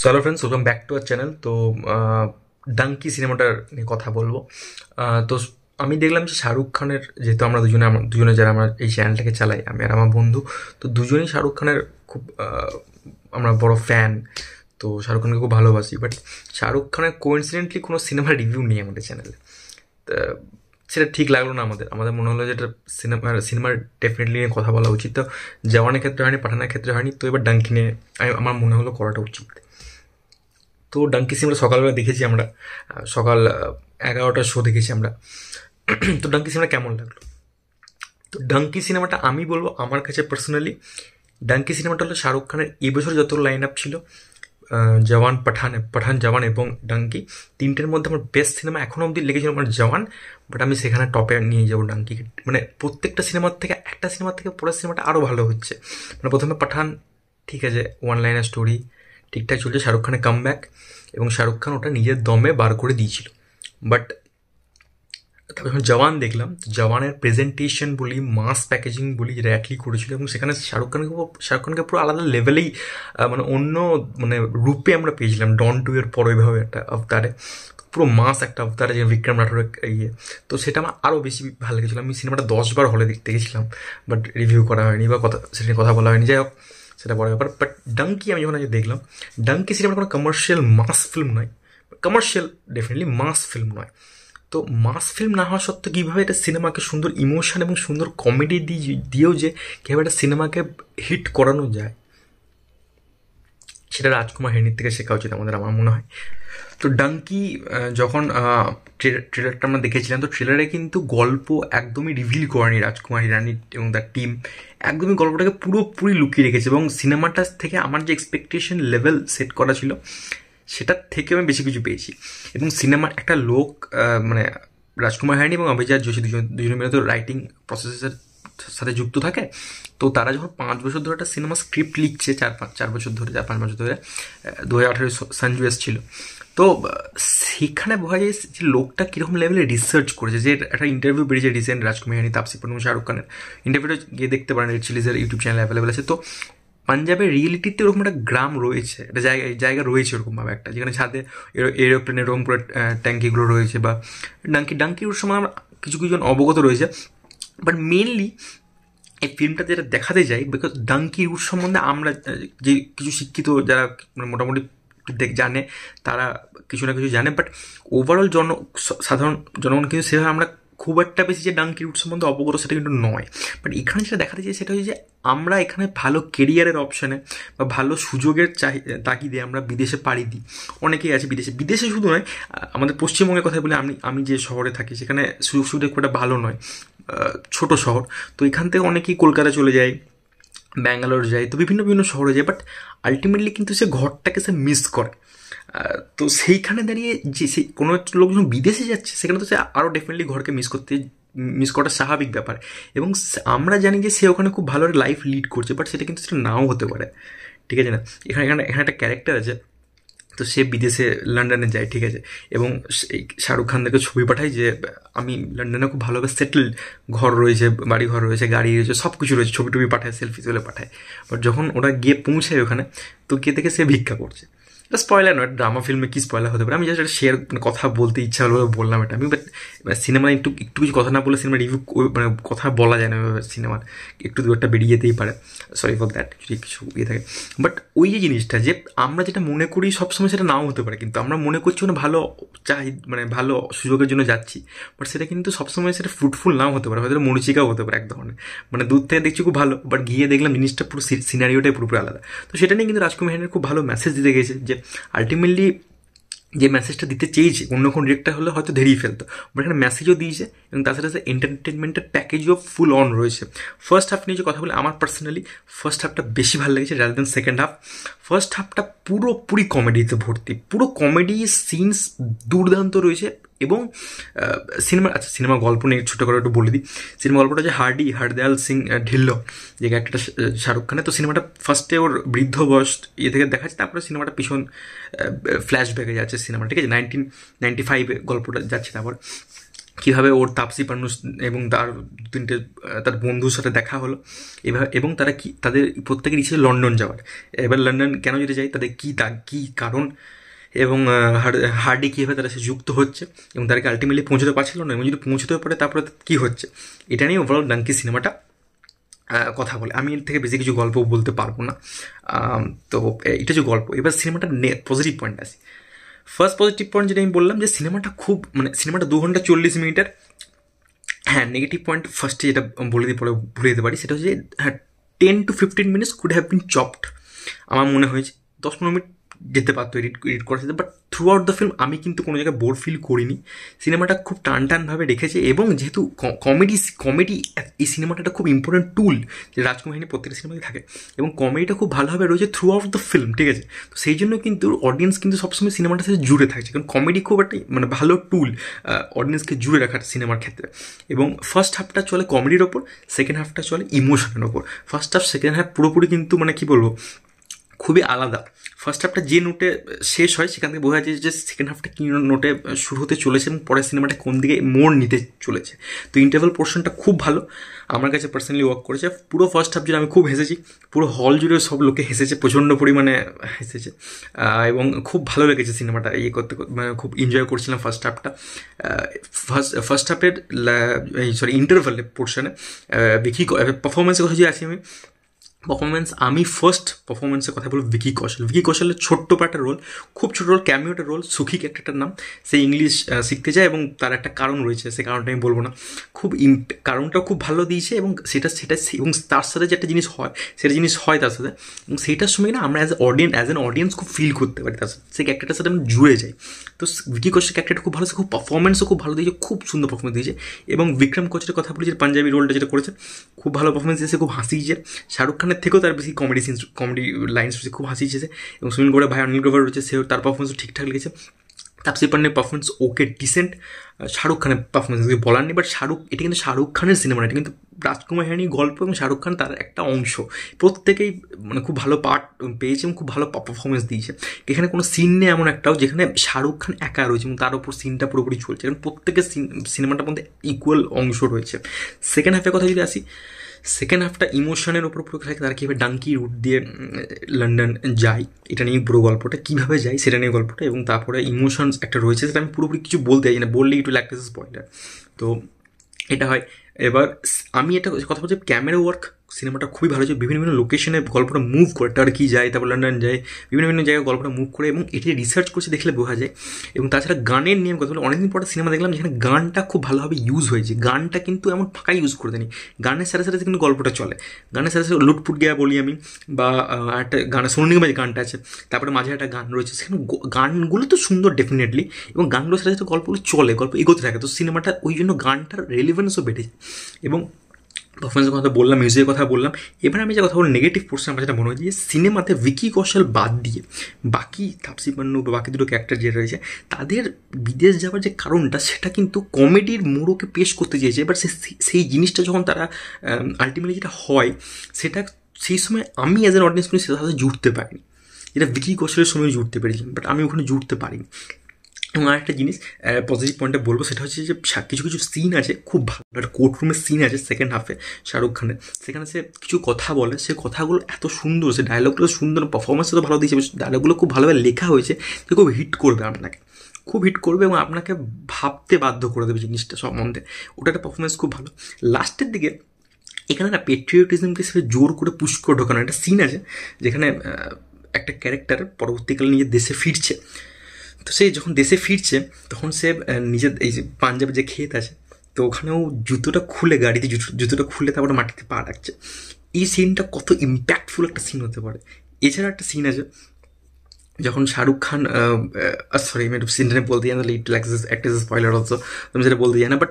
so hello friends welcome back to our channel তো ডাঙ্কি সিনেমাটার নিয়ে কথা বলবো তো আমি দেখলাম যে শাহরুখ খানের যেহেতু আমরা দুজনে আমার দুজনে যারা আমার এই চ্যানেলটাকে চালাই আমি আর আমার বন্ধু তো দুজনেই শাহরুখ খানের খুব আমরা বড় ফ্যান তো শাহরুখ খানকে খুব ভালোবাসি বাট শাহরুখ খানের কোইন্সিডেন্টলি কোনো সিনেমার রিভিউ নেই আমাদের চ্যানেলে তা সেটা ঠিক লাগলো না আমাদের আমাদের মনে হলো যে এটা সিনেমার সিনেমার ডেফিনেটলি নিয়ে কথা বলা উচিত তো জওয়ানের ক্ষেত্রে হয়নি পাঠানের ক্ষেত্রে হয়নি তো এবার ডাঙ্কি নিয়ে আমার মনে হলো করাটা উচিত তো ডাঙ্কি সিমরা সকালবেলা দেখেছি আমরা সকাল এগারোটার শো দেখেছি আমরা তো ডাঙ্কি সিনেমাটা কেমন লাগলো তো ডাঙ্কি সিনেমাটা আমি বলবো আমার কাছে পার্সোনালি ডাঙ্কি সিনেমাটা হলো শাহরুখ খানের এবছর যত লাইন আপ ছিল জওয়ান পাঠান পাঠান জওয়ান এবং ডাঙ্কি তিনটের মধ্যে আমার বেস্ট সিনেমা এখনও অবধি লেগেছিল আমার জওয়ান বাট আমি সেখানে টপে নিয়ে যাবো ডাঙ্কিকে মানে প্রত্যেকটা সিনেমার থেকে একটা সিনেমার থেকে পরের সিনেমাটা আরও ভালো হচ্ছে মানে প্রথমে পাঠান ঠিক আছে ওয়ান লাইনের স্টোরি ঠিকঠাক চলছে শাহরুখ খানের কাম ব্যাক এবং শাহরুখ খান ওটা নিজের দমে বার করে দিয়েছিল বাট তারপর যখন জওয়ান দেখলাম জওয়ানের প্রেজেন্টেশন বলি মাস প্যাকেজিং বলি যেটা অ্যাটলি করেছিল এবং সেখানে শাহরুখ খানকে শাহরুখ খানকে পুরো আলাদা লেভেলেই মানে অন্য মানে রূপে আমরা পেয়েছিলাম ডন টু এর পর ওইভাবে একটা অবতারে পুরো মাস একটা অবতারে যে বিক্রম রাঠোর ইয়ে তো সেটা আমার আরও বেশি ভালো লেগেছিলো আমি সিনেমাটা দশবার হলে দেখতে গেছিলাম বাট রিভিউ করা হয়নি বা কথা সেটা কথা বলা হয়নি যাই হোক সেটা বড় ব্যাপার বাট ডাঙ্কি আমি যখন আজকে দেখলাম ডাঙ্কি সিনেমা কোনো কমার্শিয়াল মাস ফিল্ম নয় কমার্শিয়াল ডেফিনেটলি মাস ফিল্ম নয় তো মাস ফিল্ম না হওয়া সত্ত্বেও কীভাবে এটা সিনেমাকে সুন্দর ইমোশন এবং সুন্দর কমেডি দিয়ে দিয়েও যে কীভাবে একটা সিনেমাকে হিট করানো যায় সেটা রাজকুমার হেনির থেকে শেখা উচিত আমাদের আমার মনে হয় তো ডাঙ্কি যখন ট্রেলারটা আমরা দেখেছিলাম তো ট্রেলারে কিন্তু গল্প একদমই রিভিল করেনি রাজকুমার হিরানি এবং তার টিম একদমই গল্পটাকে পুরোপুরি লুকিয়ে রেখেছে এবং সিনেমাটার থেকে আমার যে এক্সপেকটেশন লেভেল সেট করা ছিল সেটার থেকে আমি বেশি কিছু পেয়েছি এবং সিনেমার একটা লোক মানে রাজকুমার হিরানি এবং অভিজাত যোশী দুজন দুজনে মিলে তো রাইটিং প্রসেসের সাথে যুক্ত থাকে তো তারা যখন পাঁচ বছর ধরে একটা সিনেমা স্ক্রিপ্ট লিখছে চার পাঁচ চার বছর ধরে চার পাঁচ বছর ধরে দু হাজার আঠারো সঞ্জু এসছিল তো সেখানে বোঝা যায় যে লোকটা কীরকম লেভেলে রিসার্চ করেছে যে একটা ইন্টারভিউ বেরিয়েছে রিসেন্ট রাজকুমারি তাপসি পূর্ণিম শাহরুখ খানের ইন্টারভিউটা গিয়ে দেখতে পারেন রেড চিলিজের ইউটিউব চ্যানেল অ্যাভেলেবেল আছে তো পাঞ্জাবের রিয়েলিটিতে ওরকম একটা গ্রাম রয়েছে একটা জায়গা জায়গা রয়েছে ওরকমভাবে একটা যেখানে ছাদে এরোপ্লেনের ওরকম করে ট্যাঙ্কিগুলো রয়েছে বা ডাঙ্কি ডাঙ্কির সময় আমার কিছু কিছুজন অবগত রয়েছে বাট মেনলি এই ফিল্মটা যেটা দেখাতে যাই বিকজ ডাঙ্কি উৎস সম্বন্ধে আমরা যে কিছু শিক্ষিত যারা মানে মোটামুটি দেখ জানে তারা কিছু না কিছু জানে বাট ওভারঅল জন সাধারণ জনগণ কিন্তু সেভাবে আমরা খুব একটা বেশি যে ডাঙ্কি রুট সম্বন্ধে অবগত সেটা কিন্তু নয় বাট এখানে যেটা দেখাতে চাই সেটা হচ্ছে যে আমরা এখানে ভালো কেরিয়ারের অপশানে বা ভালো সুযোগের চাহি তাগিদে আমরা বিদেশে পাড়ি দিই অনেকেই আছে বিদেশে বিদেশে শুধু নয় আমাদের পশ্চিমবঙ্গের কথা বলে আমি আমি যে শহরে থাকি সেখানে সুযোগ সুবিধা খুব একটা ভালো নয় ছোট শহর তো এখান থেকে অনেকেই কলকাতা চলে যায় ব্যাঙ্গালোর যায় তো বিভিন্ন বিভিন্ন শহরে যায় বাট আলটিমেটলি কিন্তু সে ঘরটাকে সে মিস করে তো সেইখানে দাঁড়িয়ে যে সেই কোনো লোক যখন বিদেশে যাচ্ছে সেখানে তো সে আরও ডেফিনেটলি ঘরকে মিস করতে মিস করাটা স্বাভাবিক ব্যাপার এবং আমরা জানি যে সে ওখানে খুব ভালো লাইফ লিড করছে বাট সেটা কিন্তু সেটা নাও হতে পারে ঠিক আছে না এখানে এখানে এখানে একটা ক্যারেক্টার আছে তো সে বিদেশে লন্ডনে যায় ঠিক আছে এবং শাহরুখ খান তাকে ছবি পাঠায় যে আমি লন্ডনে খুব ভালোভাবে সেটেল ঘর রয়েছে বাড়ি ঘর রয়েছে গাড়ি রয়েছে সব কিছু রয়েছে ছবি টবি পাঠায় সেলফি তুলে পাঠায় বাট যখন ওরা গিয়ে পৌঁছায় ওখানে তো গিয়ে থেকে সে ভিক্ষা করছে এটা স্পয়লার নয় ড্রামা ফিল্মে কী স্পয়লার হতে পারে আমি জাস্ট শেয়ার শেয়ার কথা বলতে ইচ্ছা হলো বললাম এটা আমি বাট সিনেমা একটু একটু কিছু কথা না বলে সিনেমা রিভিউ মানে কথা বলা যায় না সিনেমার একটু দু একটা বেরিয়ে যেতেই পারে সরি ফর দ্যাট যদি কিছু ইয়ে থাকে বাট ওই যে জিনিসটা যে আমরা যেটা মনে করি সবসময় সেটা নাও হতে পারে কিন্তু আমরা মনে করছি মানে ভালো চাই মানে ভালো সুযোগের জন্য যাচ্ছি বাট সেটা কিন্তু সবসময় সেটা ফ্রুটফুল নাও হতে পারে হয়তো মরিচিকাও হতে পারে এক ধরনের মানে দূর থেকে দেখছি খুব ভালো বাট গিয়ে দেখলাম জিনিসটা পুরো সিনারিওটাই পুরোপুরি আলাদা তো সেটা নিয়ে কিন্তু রাজকুমার হেনের খুব ভালো মেসেজ দিতে গেছে যে আলটিমেটলি যে মেসেজটা দিতে চেয়েছে অন্য কোনো ডিরেক্টর হলে হয়তো ধেরিয়ে ফেলতো বাট এখানে মেসেজও দিয়েছে এবং তার সাথে সাথে এন্টারটেনমেন্টের প্যাকেজও ফুল অন রয়েছে ফার্স্ট হাফ নিয়ে যে কথা বলে আমার পার্সোনালি ফার্স্ট হাফটা বেশি ভালো লেগেছে rather than second half first হাফটা পুরোপুরি কমেডিতে ভর্তি পুরো কমেডি সিনস দুর্দান্ত রয়েছে এবং সিনেমা আচ্ছা সিনেমা গল্প নিয়ে ছোটো করে একটু বলে দিই সিনেমা গল্পটা যে হার্ডি হারদয়াল সিং ঢিল্ল যে ক্যারেক্টারটা শাহরুখ খানের তো সিনেমাটা ফার্স্টে ওর বৃদ্ধ বয়স ইয়ে থেকে দেখাচ্ছে তারপরে সিনেমাটা পিছন ফ্ল্যাশব্যাকে যাচ্ছে সিনেমা ঠিক আছে নাইনটিন নাইনটি ফাইভে গল্পটা যাচ্ছে তারপর কীভাবে ওর তাপসি পান্নু এবং তার তিনটে তার বন্ধুর সাথে দেখা হলো এভাবে এবং তারা কি তাদের প্রত্যেকের ইচ্ছে লন্ডন যাওয়ার এবার লন্ডন কেন যেতে যায় তাদের কী তা কী কারণ এবং হার্ডি কীভাবে তারা সে যুক্ত হচ্ছে এবং তাদেরকে আলটিমেটলি পৌঁছতে পারছিল না এবং যদি পৌঁছতে পারে তারপরে কী হচ্ছে এটা নিয়ে ওভারঅল ডাঙ্কি সিনেমাটা কথা বলে আমি এর থেকে বেশি কিছু গল্প বলতে পারবো না তো এটা যে গল্প এবার সিনেমাটা নে পজিটিভ পয়েন্ট আছে ফার্স্ট পজিটিভ পয়েন্ট যেটা আমি বললাম যে সিনেমাটা খুব মানে সিনেমাটা দু ঘন্টা চল্লিশ মিনিটের হ্যাঁ নেগেটিভ পয়েন্ট ফার্স্টে যেটা বলে দিই পরে ভুলে দিতে পারি সেটা হচ্ছে হ্যাঁ ten to fifteen minutes could have been chopped আমার মনে হয়েছে দশ পনেরো মিনিট যেতে পারতো এডিট এডিট করা যেতে but throughout the film আমি কিন্তু কোনো জায়গায় বোর ফিল করিনি সিনেমাটা খুব টান টানভাবে রেখেছে এবং যেহেতু কমেডি কমেডি এই সিনেমাটা একটা খুব ইম্পর্টেন্ট টুল যে রাজকুমাহিনী প্রত্যেকটা সিনেমাতে থাকে এবং কমেডিটা খুব ভালোভাবে রয়েছে থ্রু আউট দ্য ফিল্ম ঠিক আছে তো সেই জন্য কিন্তু অডিয়েন্স কিন্তু সবসময় সিনেমাটার সাথে জুড়ে থাকছে কারণ কমেডি খুব একটা মানে ভালো টুল অডিয়েন্সকে জুড়ে রাখার সিনেমার ক্ষেত্রে এবং ফার্স্ট হাফটা চলে কমেডির ওপর সেকেন্ড হাফটা চলে ইমোশনের ওপর ফার্স্ট হাফ সেকেন্ড হাফ পুরোপুরি কিন্তু মানে কী বলবো খুবই আলাদা ফার্স্ট হাফটা যে নোটে শেষ হয় সেখান থেকে বোঝা যায় যে সেকেন্ড হাফটা কী নোটে শুরু হতে চলেছে এবং পরের সিনেমাটা কোন দিকে মোড় নিতে চলেছে তো ইন্টারভেল পোর্শনটা খুব ভালো আমার কাছে পার্সোনালি ওয়ার্ক করেছে পুরো ফার্স্ট হাফ জুড়ে আমি খুব হেসেছি পুরো হল জুড়ে সব লোকে হেসেছে প্রচণ্ড পরিমাণে হেসেছে এবং খুব ভালো লেগেছে সিনেমাটা ইয়ে করতে মানে খুব এনজয় করছিলাম ফার্স্ট হাফটা ফার্স্ট ফার্স্ট হাফের সরি ইন্টারভেলের পোর্শনে দেখি পারফরমেন্সের কথা যদি আছি আমি পারফরমেন্স আমি ফার্স্ট পারফরমেন্সের কথা বলবো ভিকি কৌশল ভিকি কৌশলের ছোট্ট একটা রোল খুব ছোট রোল ক্যামিওটা রোল সুখী ক্যারেক্টারটার নাম সে ইংলিশ শিখতে যায় এবং তার একটা কারণ রয়েছে সে কারণটা আমি বলবো না খুব কারণটাও খুব ভালো দিয়েছে এবং সেটা সেটা এবং তার সাথে যে একটা জিনিস হয় সেটা জিনিস হয় তার সাথে এবং সেইটার সময় না আমরা as audience as an audience খুব ফিল করতে পারি তার সাথে সেই ক্যারেক্টারটার সাথে আমি জুড়ে যাই তো ভিকি কৌশল ক্যারেক্টারটা খুব ভালো সে খুব পারফরমেন্সও খুব ভালো দিয়েছে খুব সুন্দর পারফরমেন্স দিয়েছে এবং বিক্রম কোচের কথা বলি যে পাঞ্জাবি রোলটা যেটা করেছে খুব ভালো পারফরমেন্স দিয়েছে খুব হাসি শাহরুখ খান খানের থেকেও তার বেশি কমেডি সিনস কমেডি লাইন্স রয়েছে খুব হাসি ছেছে এবং সুনীল গোড়া ভাই অনিল গ্রোভার রয়েছে সেও তার পারফরমেন্সও ঠিকঠাক লেগেছে তাপসি পান্ডের পারফরমেন্স ওকে ডিসেন্ট শাহরুখ খানের পারফরমেন্স বলার নেই বাট শাহরুখ এটা কিন্তু শাহরুখ খানের সিনেমা এটা কিন্তু রাজকুমার হিরানি গল্প এবং শাহরুখ খান তার একটা অংশ প্রত্যেকেই মানে খুব ভালো পার্ট পেয়েছে এবং খুব ভালো পারফরমেন্স দিয়েছে এখানে কোনো সিন নেই এমন একটাও যেখানে শাহরুখ খান একা রয়েছে এবং তার উপর সিনটা পুরোপুরি চলছে কারণ প্রত্যেকের সিনেমাটার মধ্যে ইকুয়াল অংশ রয়েছে সেকেন্ড হাফের কথা যদি আসি সেকেন্ড হাফটা ইমোশনের উপর পুরো খেলা তারা কীভাবে ডাঙ্কি রুট দিয়ে লন্ডন যায় এটা নিয়ে পুরো গল্পটা কীভাবে যায় সেটা নিয়ে গল্পটা এবং তারপরে ইমোশনস একটা রয়েছে সেটা আমি পুরোপুরি কিছু বলতে চাই না বললেই একটু উইল পয়েন্টার তো এটা হয় এবার আমি এটা কথা বলছি ক্যামেরা ওয়ার্ক সিনেমাটা খুবই ভালো হয়েছে বিভিন্ন বিভিন্ন লোকেশনে গল্পটা মুভ করে টার্কি যায় তারপর লন্ডন যায় বিভিন্ন বিভিন্ন জায়গায় গল্পটা মুভ করে এবং এটি রিসার্চ করছে দেখলে বোঝা যায় এবং তাছাড়া গানের নিয়ে কথা বলে অনেকদিন পরে সিনেমা দেখলাম যেখানে গানটা খুব ভালোভাবে ইউজ হয়েছে গানটা কিন্তু এমন ফাঁকা ইউজ করে দেয়নি গানের সাথে সাথে কিন্তু গল্পটা চলে গানের সাথে সাথে লুটপুট গিয়া বলি আমি বা একটা গান সোনি মাঝে গানটা আছে তারপরে মাঝে একটা গান রয়েছে সেখানে গানগুলো তো সুন্দর ডেফিনেটলি এবং গানগুলোর সাথে সাথে গল্পগুলো চলে গল্প এগোতে থাকে তো সিনেমাটা ওই জন্য গানটার রেলিভেন্সও বেড়েছে এবং পারফরমেন্সের কথা বললাম মিউজিকের কথা বললাম এবার আমি যে কথা বলি নেগেটিভ পোর্শন আমার যেটা মনে হয় যে সিনেমাতে ভিকি কৌশল বাদ দিয়ে বাকি তাপসি পান্নু বা বাকি দুটো ক্যারেক্টার যে রয়েছে তাদের বিদেশ যাওয়ার যে কারণটা সেটা কিন্তু কমেডির মোড়কে পেশ করতে চেয়েছে এবার সেই জিনিসটা যখন তারা আলটিমেটলি যেটা হয় সেটা সেই সময় আমি অ্যাজ এন অডিয়েন্স কিন্তু সেটার সাথে জুড়তে পারিনি যেটা ভিকি কৌশলের সময় জুড়তে পেরেছিলাম বাট আমি ওখানে জুড়তে পারিনি এবং আরেকটা জিনিস পজিটিভ পয়েন্টে বলবো সেটা হচ্ছে যে কিছু কিছু সিন আছে খুব ভালো একটা কোর্টরুমের সিন আছে সেকেন্ড হাফে শাহরুখ খানের সেখানে সে কিছু কথা বলে সে কথাগুলো এত সুন্দর সে ডায়লগগুলো সুন্দর পারফরমেন্স তো ভালো দিয়েছে ডায়লগগুলো খুব ভালোভাবে লেখা হয়েছে যে খুব হিট করবে আপনাকে খুব হিট করবে এবং আপনাকে ভাবতে বাধ্য করে দেবে জিনিসটা সম্বন্ধে ওটা একটা পারফরমেন্স খুব ভালো লাস্টের দিকে এখানে না পেট্রিয়টিজমকে সে জোর করে পুশ করে ঢোকানো একটা সিন আছে যেখানে একটা ক্যারেক্টার পরবর্তীকালে নিজের দেশে ফিরছে তো সে যখন দেশে ফিরছে তখন সে নিজের এই যে পাঞ্জাবে যে ক্ষেত আছে তো ওখানেও জুতোটা খুলে গাড়িতে জুতোটা খুলে তারপরে মাটিতে পা রাখছে এই সিনটা কত ইম্প্যাক্টফুল একটা সিন হতে পারে এছাড়া একটা সিন আছে যখন শাহরুখ খান সরি আমি একটু সিনেমা বলতে যাই না lead actors actress spoiler also আমি যেটা বলতে যাই না বাট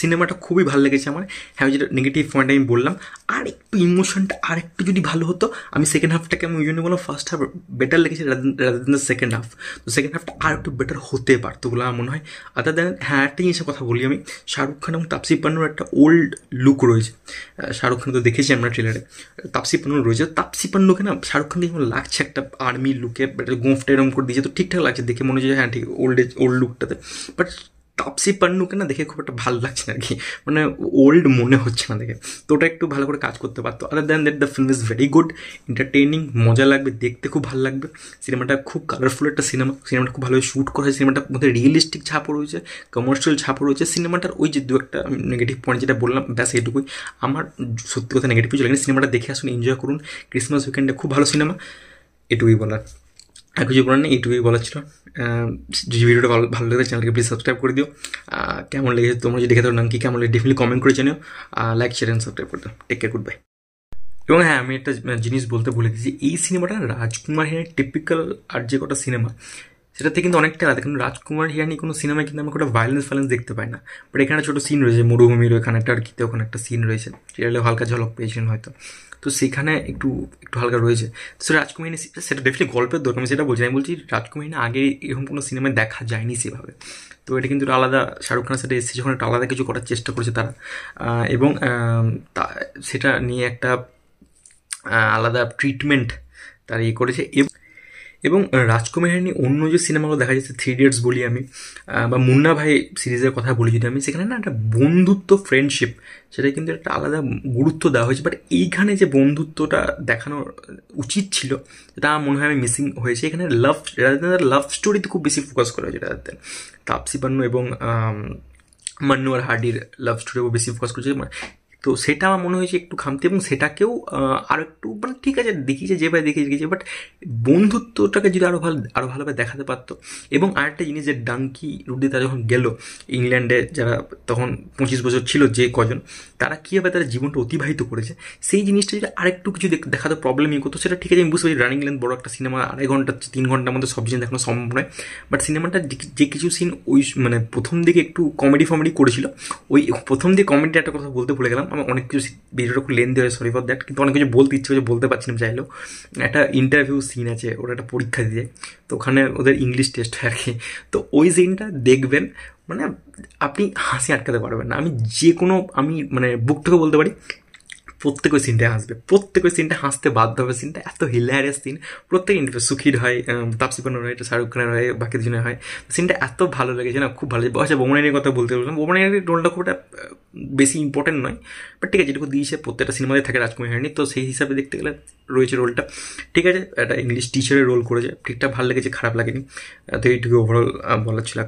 সিনেমাটা খুবই ভালো লেগেছে আমার হ্যাঁ যেটা নেগেটিভ পয়েন্ট আমি বললাম আর একটু ইমোশনটা আর একটু যদি ভালো হতো আমি সেকেন্ড হাফটাকে আমি ওই জন্য বললাম ফার্স্ট হাফ বেটার লেগেছে রাদার দ্য সেকেন্ড হাফ তো সেকেন্ড হাফটা আর একটু বেটার হতে পারতো বলে আমার মনে হয় আদার দেন হ্যাঁ একটা জিনিসের কথা বলি আমি শাহরুখ খান এবং তাপসি পান্নুর একটা ওল্ড লুক রয়েছে শাহরুখ খান তো দেখেছি আমরা ট্রেলারে তাপসি পান্নু রয়েছে তাপসি পান্নুকে না শাহরুখ খান যেমন লাগছে একটা আর্মি লুকে একটু গোঁফটা এরম করে দিয়েছে তো ঠিকঠাক লাগছে দেখে মনে হচ্ছে হ্যাঁ ঠিক ওল্ড এজ ওল্ড লুকটাতে বাট তাপসি পান্নুকে না দেখে খুব একটা ভালো লাগছে না আর কি মানে ওল্ড মনে হচ্ছে না দেখে তো ওটা একটু ভালো করে কাজ করতে পারতো other than that the film is very good entertaining মজা লাগবে দেখতে খুব ভালো লাগবে সিনেমাটা খুব কালারফুল একটা সিনেমা সিনেমাটা খুব ভালোভাবে শ্যুট করা হয়েছে সিনেমাটার মধ্যে রিয়েলিস্টিক ছাপও রয়েছে কমার্শিয়াল ছাপও রয়েছে সিনেমাটার ওই যে দু একটা নেগেটিভ পয়েন্ট যেটা বললাম ব্যাস এটুকুই আমার সত্যি কথা নেগেটিভ কিছু লাগেনি সিনেমাটা দেখে আসুন এনজয় করুন ক্রিসমাস উইকেন্ডে খুব ভালো সিনেমা এটুকুই বলার আর কিছু বলার নেই এইটুকুই বলার ছিল যদি ভিডিওটা ভালো ভালো লাগে চ্যানেলকে প্লিজ সাবস্ক্রাইব করে দিও কেমন লেগেছে তোমরা যদি দেখে থাকো নাম কি কেমন লাগে ডেফিনেটলি কমেন্ট করে জানিও লাইক শেয়ার অ্যান্ড সাবস্ক্রাইব করে দাও টেক কেয়ার গুড বাই এবং হ্যাঁ আমি একটা জিনিস বলতে ভুলে গেছি এই সিনেমাটা রাজকুমার হিয়ানের টিপিক্যাল আর যে কটা সিনেমা সেটাতে কিন্তু অনেকটা আলাদা কিন্তু রাজকুমার হিরানি কোনো সিনেমায় কিন্তু আমি কোনো ভায়োলেন্স ফাইলেন্স দেখতে পাই না বাট এখানে ছোটো সিন রয়েছে মরুভূমির ওখানে একটা আর কিতে ওখানে একটা সিন রয়েছে সেটা হালকা ঝলক পেয়েছিলেন হয়তো তো সেখানে একটু একটু হালকা রয়েছে তো রাজকুমারিনী সেটা ডেফিনেটলি গল্পের দরকার আমি সেটা বলছি আমি বলছি রাজকুমারিনী আগে এরকম কোনো সিনেমায় দেখা যায়নি সেভাবে তো এটা কিন্তু আলাদা শাহরুখ খানের সাথে এসেছে যখন একটা আলাদা কিছু করার চেষ্টা করেছে তারা এবং তা সেটা নিয়ে একটা আলাদা ট্রিটমেন্ট তারা ইয়ে করেছে এবং এবং রাজকুমার অন্য যে সিনেমাগুলো দেখা যাচ্ছে থ্রি ইডিয়টস বলি আমি বা মুন্না ভাই সিরিজের কথা বলি যদি আমি সেখানে না একটা বন্ধুত্ব ফ্রেন্ডশিপ সেটা কিন্তু একটা আলাদা গুরুত্ব দেওয়া হয়েছে বাট এইখানে যে বন্ধুত্বটা দেখানো উচিত ছিল সেটা আমার মনে হয় আমি মিসিং হয়েছে এখানে লাভ রাজেন্দ্র লাভ স্টোরিতে খুব বেশি ফোকাস করা হয়েছে রাজাদের তাপসি পান্ন এবং মান্নু আর হার্ডির লাভ স্টোরি বেশি ফোকাস করছে তো সেটা আমার মনে হয়েছে একটু খামতি এবং সেটাকেও আরও একটু মানে ঠিক আছে দেখিয়েছে যেভাবে দেখিয়েছে দেখিয়েছে বাট বন্ধুত্বটাকে যদি আরও ভালো আরও ভালোভাবে দেখাতে পারতো এবং আরেকটা জিনিস যে ডাঙ্কি তারা যখন গেল ইংল্যান্ডে যারা তখন পঁচিশ বছর ছিল যে কজন তারা কীভাবে তারা জীবনটা অতিবাহিত করেছে সেই জিনিসটা যদি আরেকটু কিছু দেখাতে প্রবলেমই করতো সেটা ঠিক আছে আমি বুঝতে পারি রানিং লেন বড় একটা সিনেমা আড়াই ঘন্টা তিন ঘন্টার মধ্যে সব জিনিস দেখানো সম্ভব নয় বাট সিনেমাটা যে কিছু সিন ওই মানে প্রথম দিকে একটু কমেডি ফমেডি করেছিল ওই প্রথম দিকে কমেডি একটা কথা বলতে ভুলে গেলাম আমার অনেক কিছু ভিডিওটা খুব লেন্দি হয় সরি ফর দ্যাট কিন্তু অনেক কিছু বলতে ইচ্ছে হচ্ছে বলতে পারছি না চাইলেও একটা ইন্টারভিউ সিন আছে ওরা একটা পরীক্ষা দিয়ে তো ওখানে ওদের ইংলিশ টেস্ট হয় আর কি তো ওই সিনটা দেখবেন মানে আপনি হাসি আটকাতে পারবেন না আমি যে কোনো আমি মানে বুক থেকে বলতে পারি প্রত্যেকের সিনটাই হাসবে প্রত্যেকের সিনটা হাসতে বাধ্য হবে সিনটা এত হিলারিয়াস সিন প্রত্যেক ইন্টারভিউ সুখির হয় তাপসিপনের হয় শাহরুখ খানের হয় বাকি দুজনের হয় সিনটা এত ভালো লেগেছে না খুব ভালো লাগে আচ্ছা বোমরাইনের কথা বলতে বললাম বোমরাইনের রোলটা খুব একটা বেশি ইম্পর্টেন্ট নয় বাট ঠিক আছে যেটুকু দিয়েছে প্রত্যেকটা সিনেমাতে থাকে রাজকুমার হয়নি তো সেই হিসাবে দেখতে গেলে রয়েছে রোলটা ঠিক আছে একটা ইংলিশ টিচারের রোল করেছে ঠিকঠাক ভালো লেগেছে খারাপ লাগেনি তো এইটুকু ওভারঅল বলার ছিল